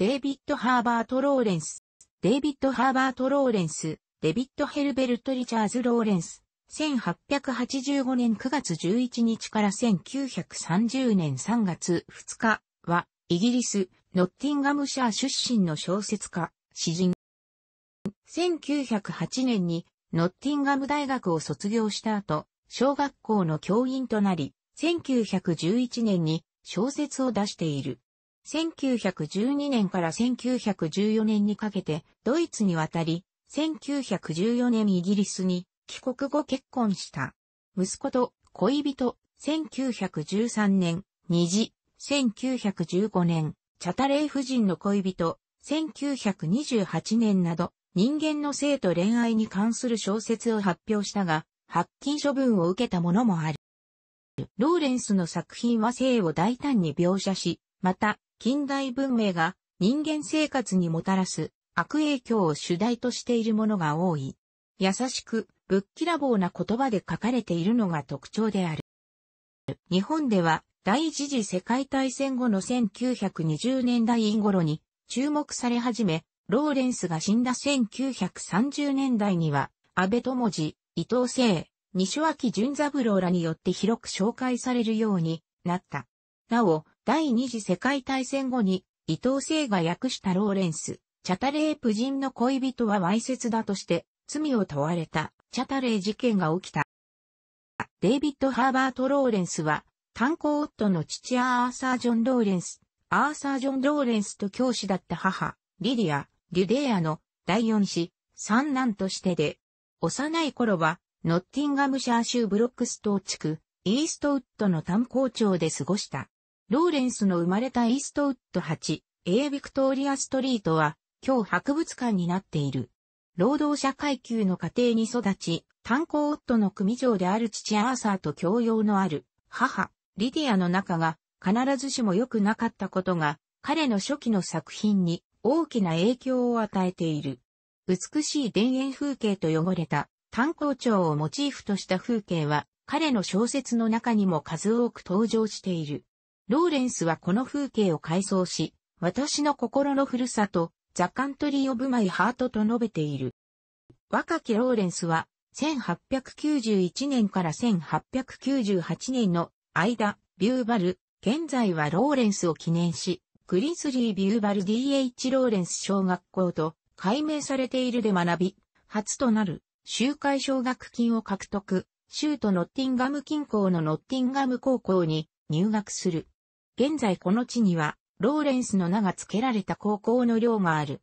デイビッド・ハーバート・ローレンス、デイビッド・ハーバート・ローレンス、デビッド・ヘルベルト・リチャーズ・ローレンス、1885年9月11日から1930年3月2日は、イギリス、ノッティンガムシャー出身の小説家、詩人。1908年に、ノッティンガム大学を卒業した後、小学校の教員となり、1911年に小説を出している。1912年から1914年にかけてドイツに渡り、1914年イギリスに帰国後結婚した。息子と恋人、1913年、虹、1915年、チャタレイ夫人の恋人、1928年など、人間の性と恋愛に関する小説を発表したが、発禁処分を受けたものもある。ローレンスの作品は性を大胆に描写し、また、近代文明が人間生活にもたらす悪影響を主題としているものが多い。優しく、ぶっきらぼうな言葉で書かれているのが特徴である。日本では第一次世界大戦後の1920年代頃に注目され始め、ローレンスが死んだ1930年代には、安倍智次、伊藤聖、西脇淳三郎らによって広く紹介されるようになった。なお、第二次世界大戦後に伊藤聖が訳したローレンス、チャタレー夫人の恋人は歪説だとして罪を問われたチャタレー事件が起きた。デイビッド・ハーバート・ローレンスは、炭鉱夫の父アーサー・ジョン・ローレンス、アーサー・ジョン・ローレンスと教師だった母、リリア、リュデアの第四子、三男としてで、幼い頃は、ノッティンガムシャー州ブロックストー地区、イーストウッドの炭鉱町で過ごした。ローレンスの生まれたイーストウッド 8A ビクトーリアストリートは、今日博物館になっている。労働者階級の家庭に育ち、炭鉱夫の組長である父アーサーと教養のある母、リディアの仲が必ずしも良くなかったことが、彼の初期の作品に大きな影響を与えている。美しい田園風景と汚れた炭鉱町をモチーフとした風景は、彼の小説の中にも数多く登場している。ローレンスはこの風景を改装し、私の心のふるさと、ザ・カントリー・オブ・マイ・ハートと述べている。若きローレンスは、1891年から1898年の間、ビューバル、現在はローレンスを記念し、クリスリー・ビューバル DH ローレンス小学校と改名されているで学び、初となる集会奨学金を獲得、州都ノッティンガム近郊のノッティンガム高校に入学する。現在この地には、ローレンスの名が付けられた高校の寮がある。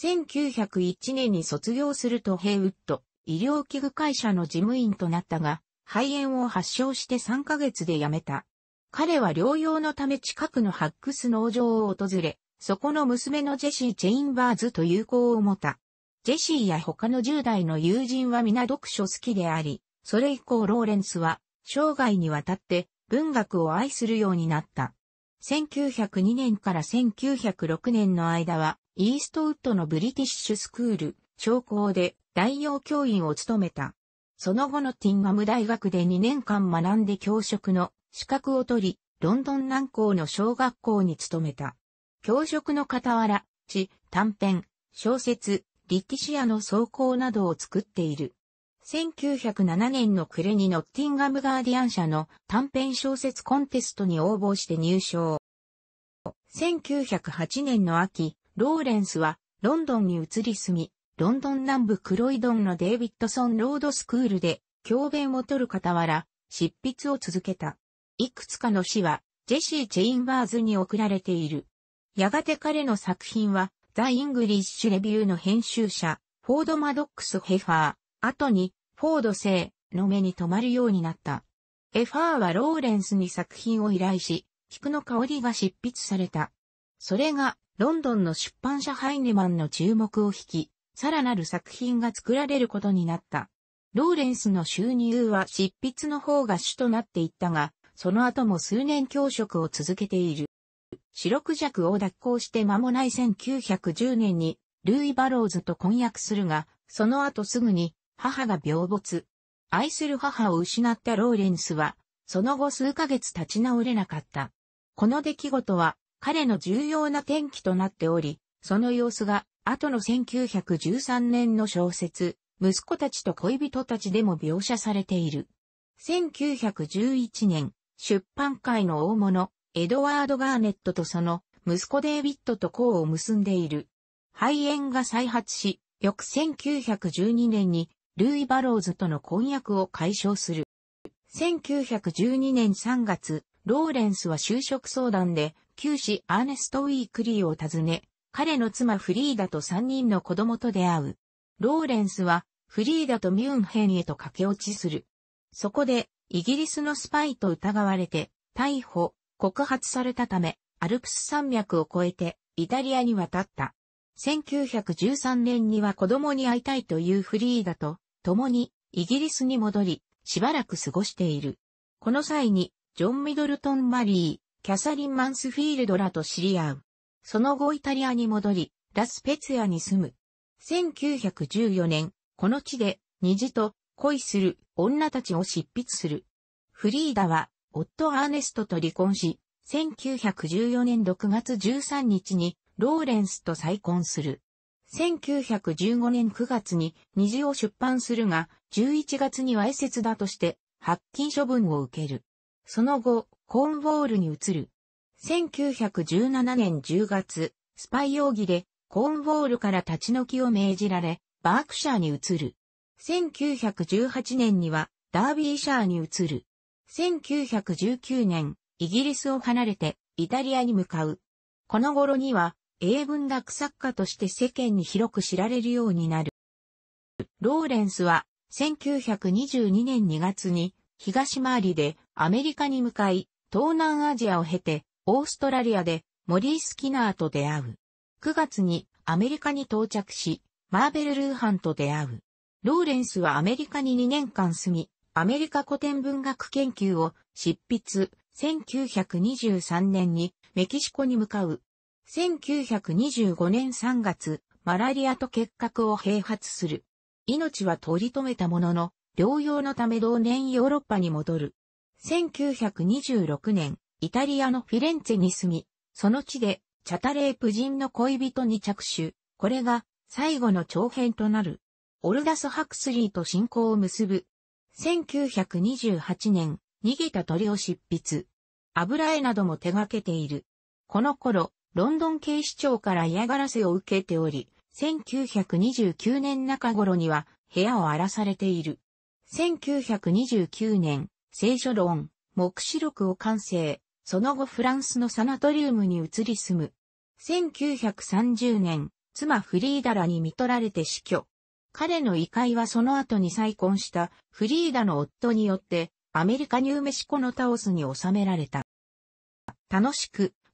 1901年に卒業するとヘイウッド、医療器具会社の事務員となったが、肺炎を発症して3ヶ月で辞めた。彼は療養のため近くのハックス農場を訪れ、そこの娘のジェシー・チェインバーズと友好を持た。ジェシーや他の10代の友人は皆読書好きであり、それ以降ローレンスは生涯にわたって文学を愛するようになった。1902年から1906年の間は、イーストウッドのブリティッシュスクール、商工で代用教員を務めた。その後のティンガム大学で2年間学んで教職の資格を取り、ロンドン南港の小学校に勤めた。教職の傍ら、地、短編、小説、リティシアの草稿などを作っている。1907年の暮れにノッティンガムガーディアン社の短編小説コンテストに応募して入賞。1908年の秋、ローレンスはロンドンに移り住み、ロンドン南部クロイドンのデイビッドソンロードスクールで教鞭を取る傍ら、執筆を続けた。いくつかの詩はジェシー・チェインバーズに送られている。やがて彼の作品はザ・イングリッシュ・レビューの編集者、フォード・マドックス・ヘファー、後にフォード製の目に留まるようになった。エファーはローレンスに作品を依頼し、菊の香りが執筆された。それが、ロンドンの出版社ハイネマンの注目を引き、さらなる作品が作られることになった。ローレンスの収入は執筆の方が主となっていったが、その後も数年教職を続けている。四六弱を脱行して間もない1910年に、ルイ・バローズと婚約するが、その後すぐに母が病没。愛する母を失ったローレンスは、その後数ヶ月立ち直れなかった。この出来事は、彼の重要な転機となっており、その様子が、後の1913年の小説、息子たちと恋人たちでも描写されている。1911年、出版界の大物、エドワード・ガーネットとその息子デイビッドと子を結んでいる。肺炎が再発し、翌1912年にルイ・バローズとの婚約を解消する。1912年3月、ローレンスは就職相談で、旧市アーネスト・ウィークリーを訪ね、彼の妻フリーダと3人の子供と出会う。ローレンスは、フリーダとミュンヘンへと駆け落ちする。そこで、イギリスのスパイと疑われて、逮捕、告発されたため、アルプス山脈を越えて、イタリアに渡った。1913年には子供に会いたいというフリーダと、共にイギリスに戻り、しばらく過ごしている。この際に、ジョン・ミドルトン・マリー、キャサリン・マンスフィールドらと知り合う。その後イタリアに戻り、ラスペツヤに住む。1914年、この地で、虹と恋する女たちを執筆する。フリーダは、夫アーネストと離婚し、1914年6月13日に、ローレンスと再婚する。1915年9月に虹を出版するが、11月にはエ説だとして、発禁処分を受ける。その後、コーンウォールに移る。1917年10月、スパイ容疑でコーンウォールから立ち退きを命じられ、バークシャーに移る。1918年にはダービーシャーに移る。1919年、イギリスを離れてイタリアに向かう。この頃には英文学作家として世間に広く知られるようになる。ローレンスは1922年2月に東回りでアメリカに向かい、東南アジアを経てオーストラリアでモリー・スキナーと出会う。9月にアメリカに到着し、マーベル・ルーハンと出会う。ローレンスはアメリカに2年間住み、アメリカ古典文学研究を執筆、1923年にメキシコに向かう1925年3月、マラリアと結核を併発する。命は取り留めたものの、療養のため同年ヨーロッパに戻る。1926年、イタリアのフィレンツェに住み、その地で、チャタレープ人の恋人に着手。これが、最後の長編となる。オルダス・ハクスリーと信仰を結ぶ。1928年、逃げた鳥を執筆。油絵なども手掛けている。この頃、ロンドン警視庁から嫌がらせを受けており、1929年中頃には部屋を荒らされている。1929年、聖書論、目視録を完成、その後フランスのサナトリウムに移り住む。1930年、妻フリーダラに見取られて死去。彼の遺骸はその後に再婚したフリーダの夫によってアメリカニューメシコのタオスに収められた。楽しく